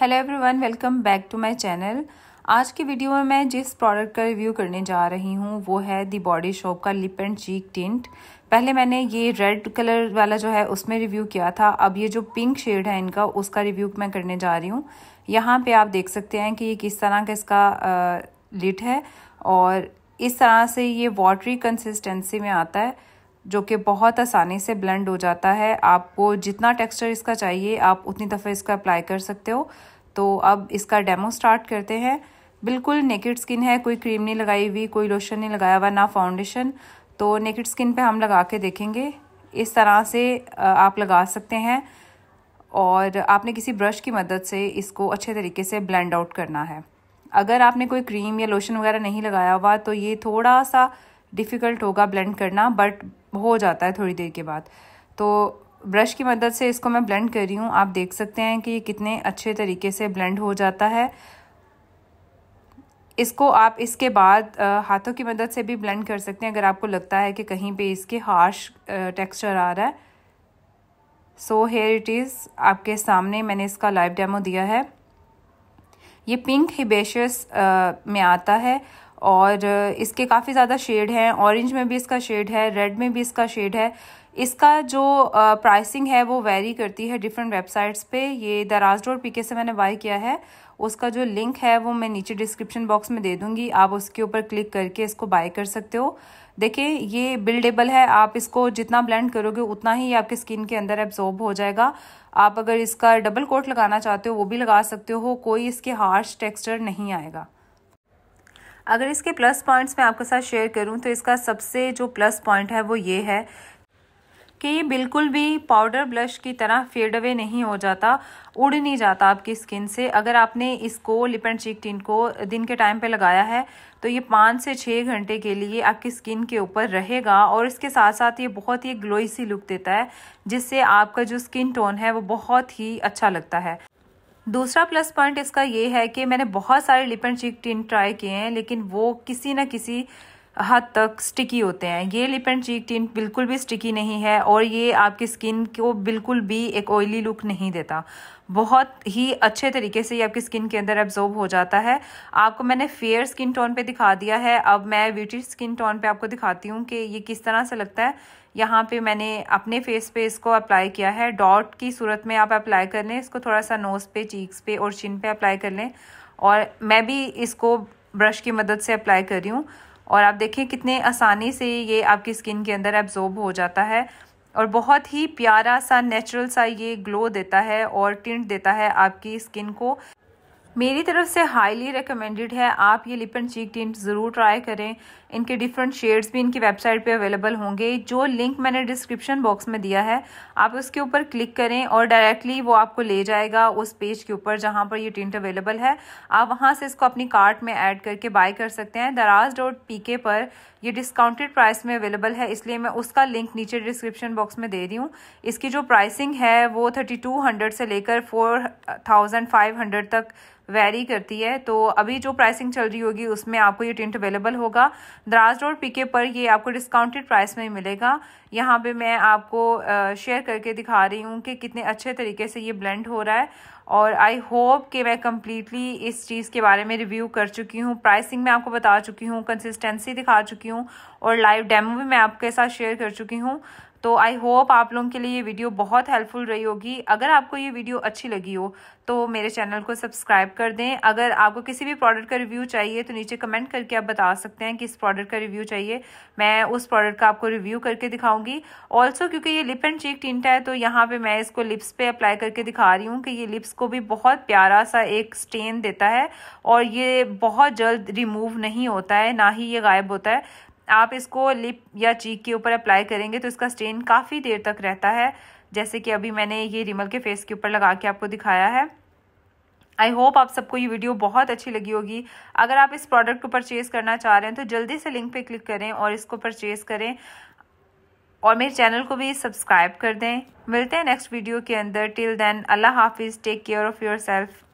hello everyone welcome back to my channel आज की video में मैं जिस प्रोडक्ट का रिव्यू करने जा रही हूँ वो है दी बॉडी शॉप का लिप एंड चीक टिंट पहले मैंने ये रेड कलर वाला जो है उसमें रिव्यू किया था अब ये जो पिंक शेड है इनका उसका रिव्यू मैं करने जा रही हूँ यहाँ पे आप देख सकते हैं कि ये किस तरह का इसका लिट है और इस तरह से ये वाटरी कंसिस्टेंसी में आता है जो कि बहुत आसानी से ब्लेंड हो जाता है आपको जितना टेक्सचर इसका चाहिए आप उतनी दफ़े इसका अप्लाई कर सकते हो तो अब इसका डेमो स्टार्ट करते हैं बिल्कुल नेकेड स्किन है कोई क्रीम नहीं लगाई हुई कोई लोशन नहीं लगाया हुआ ना फाउंडेशन तो नेकेड स्किन पे हम लगा के देखेंगे इस तरह से आप लगा सकते हैं और आपने किसी ब्रश की मदद से इसको अच्छे तरीके से ब्लेंड आउट करना है अगर आपने कोई क्रीम या लोशन वगैरह नहीं लगाया हुआ तो ये थोड़ा सा डिफ़िकल्ट होगा ब्लेंड करना बट हो जाता है थोड़ी देर के बाद तो ब्रश की मदद से इसको मैं ब्लेंड कर रही हूँ आप देख सकते हैं कि ये कितने अच्छे तरीके से ब्लेंड हो जाता है इसको आप इसके बाद हाथों की मदद से भी ब्लेंड कर सकते हैं अगर आपको लगता है कि कहीं पे इसके हार्श टेक्सचर आ रहा है सो हेयर इट इज़ आपके सामने मैंने इसका लाइव डेमो दिया है ये पिंक हिबेशियस में आता है और इसके काफ़ी ज़्यादा शेड हैं ऑरेंज में भी इसका शेड है रेड में भी इसका शेड है इसका जो प्राइसिंग है वो वेरी करती है डिफरेंट वेबसाइट्स पे ये दराज डोर पीके से मैंने बाई किया है उसका जो लिंक है वो मैं नीचे डिस्क्रिप्शन बॉक्स में दे दूंगी आप उसके ऊपर क्लिक करके इसको बाय कर सकते हो देखिए ये बिल्डेबल है आप इसको जितना ब्लेंड करोगे उतना ही आपके स्किन के अंदर एब्जॉर्ब हो जाएगा आप अगर इसका डबल कोट लगाना चाहते हो वो भी लगा सकते हो कोई इसके हार्श टेक्स्चर नहीं आएगा अगर इसके प्लस पॉइंट्स मैं आपके साथ शेयर करूं तो इसका सबसे जो प्लस पॉइंट है वो ये है कि ये बिल्कुल भी पाउडर ब्लश की तरह फेड अवे नहीं हो जाता उड़ नहीं जाता आपकी स्किन से अगर आपने इसको लिप एंड चीक टिन को दिन के टाइम पे लगाया है तो ये पाँच से छः घंटे के लिए आपकी स्किन के ऊपर रहेगा और इसके साथ साथ ये बहुत ही ग्लोई सी लुक देता है जिससे आपका जो स्किन टोन है वो बहुत ही अच्छा लगता है दूसरा प्लस पॉइंट इसका ये है कि मैंने बहुत सारे lip and cheek tint try किए हैं लेकिन वो किसी न किसी हद तक स्टिकी होते हैं ये लिप एंड चीक टिन बिल्कुल भी स्टिकी नहीं है और ये आपकी स्किन को बिल्कुल भी एक ऑयली लुक नहीं देता बहुत ही अच्छे तरीके से ये आपकी स्किन के अंदर एब्जॉर्ब हो जाता है आपको मैंने फेयर स्किन टोन पे दिखा दिया है अब मैं ब्यूटी स्किन टोन पे आपको दिखाती हूँ कि ये किस तरह से लगता है यहाँ पे मैंने अपने फेस पे इसको अप्लाई किया है डॉट की सूरत में आप अप्लाई कर लें इसको थोड़ा सा नोज़ पे चीक्स पे और चिन पे अप्लाई कर लें और मैं भी इसको ब्रश की मदद से अप्लाई कर रही हूँ और आप देखें कितने आसानी से ये आपकी स्किन के अंदर एब्जॉर्ब हो जाता है और बहुत ही प्यारा सा नेचुरल सा ये ग्लो देता है और टिंट देता है आपकी स्किन को मेरी तरफ से हाईली रिकमेंडेड है आप ये लिप एंड चीक टिंट ज़रूर ट्राई करें इनके डिफरेंट शेड्स भी इनकी वेबसाइट पे अवेलेबल होंगे जो लिंक मैंने डिस्क्रिप्शन बॉक्स में दिया है आप उसके ऊपर क्लिक करें और डायरेक्टली वो आपको ले जाएगा उस पेज के ऊपर जहाँ पर ये टिंट अवेलेबल है आप वहाँ से इसको अपनी कार्ट में ऐड करके बाय कर सकते हैं दराज डॉट पी के पर ये डिस्काउंटेड प्राइस में अवेलेबल है इसलिए मैं उसका लिंक नीचे डिस्क्रिप्शन बॉक्स में दे रही हूँ इसकी जो प्राइसिंग है वो थर्टी टू हंड्रेड से लेकर फोर थाउजेंड फाइव हंड्रेड तक वेरी करती है तो अभी जो प्राइसिंग चल रही होगी उसमें आपको ये टिंट अवेलेबल होगा द्राज रोड पीके पर ये आपको डिस्काउंटेड प्राइस में ही मिलेगा यहाँ पे मैं आपको शेयर करके दिखा रही हूँ कि कितने अच्छे तरीके से ये ब्लेंड हो रहा है और आई होप कि मैं कम्प्लीटली इस चीज़ के बारे में रिव्यू कर चुकी हूँ प्राइसिंग मैं आपको बता चुकी हूँ कंसिस्टेंसी दिखा चुकी हूँ और लाइव डेमो भी मैं आपके साथ शेयर कर चुकी हूँ तो आई होप आप लोगों के लिए ये वीडियो बहुत हेल्पफुल रही होगी अगर आपको ये वीडियो अच्छी लगी हो तो मेरे चैनल को सब्सक्राइब कर दें अगर आपको किसी भी प्रोडक्ट का रिव्यू चाहिए तो नीचे कमेंट करके आप बता सकते हैं कि इस प्रोडक्ट का रिव्यू चाहिए मैं उस प्रोडक्ट का आपको रिव्यू करके दिखाऊंगी ऑल्सो क्योंकि ये लिप एंड चीक टिंट है तो यहाँ पे मैं इसको लिप्स पे अप्लाई करके दिखा रही हूँ कि ये लिप्स को भी बहुत प्यारा सा एक स्टेन देता है और ये बहुत जल्द रिमूव नहीं होता है ना ही ये गायब होता है आप इसको लिप या चीक के ऊपर अप्लाई करेंगे तो इसका स्टेन काफ़ी देर तक रहता है जैसे कि अभी मैंने ये रिमल के फेस के ऊपर लगा के आपको दिखाया है आई होप आप सबको ये वीडियो बहुत अच्छी लगी होगी अगर आप इस प्रोडक्ट को परचेज़ करना चाह रहे हैं तो जल्दी से लिंक पे क्लिक करें और इसको परचेज़ करें और मेरे चैनल को भी सब्सक्राइब कर दें मिलते हैं नेक्स्ट वीडियो के अंदर टिल देन अल्लाह हाफिज़ take care of your self